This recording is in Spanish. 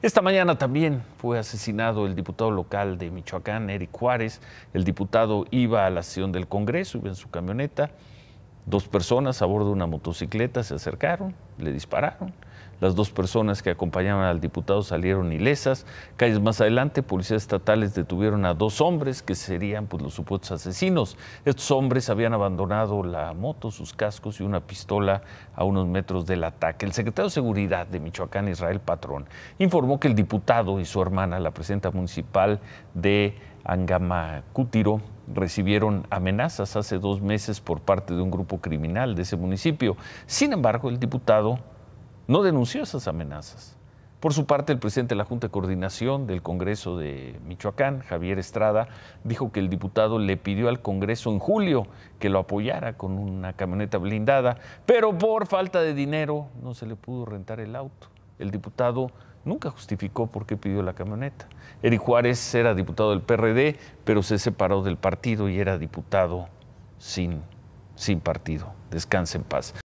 Esta mañana también fue asesinado el diputado local de Michoacán, Eric Juárez. El diputado iba a la sesión del Congreso, iba en su camioneta. Dos personas a bordo de una motocicleta se acercaron, le dispararon. Las dos personas que acompañaban al diputado salieron ilesas. Calles más adelante, policías estatales detuvieron a dos hombres que serían pues, los supuestos asesinos. Estos hombres habían abandonado la moto, sus cascos y una pistola a unos metros del ataque. El secretario de Seguridad de Michoacán, Israel Patrón, informó que el diputado y su hermana, la presidenta municipal de Angamacutiro recibieron amenazas hace dos meses por parte de un grupo criminal de ese municipio. Sin embargo, el diputado no denunció esas amenazas. Por su parte, el presidente de la Junta de Coordinación del Congreso de Michoacán, Javier Estrada, dijo que el diputado le pidió al Congreso en julio que lo apoyara con una camioneta blindada, pero por falta de dinero no se le pudo rentar el auto. El diputado nunca justificó por qué pidió la camioneta. Eri Juárez era diputado del PRD, pero se separó del partido y era diputado sin, sin partido. Descanse en paz.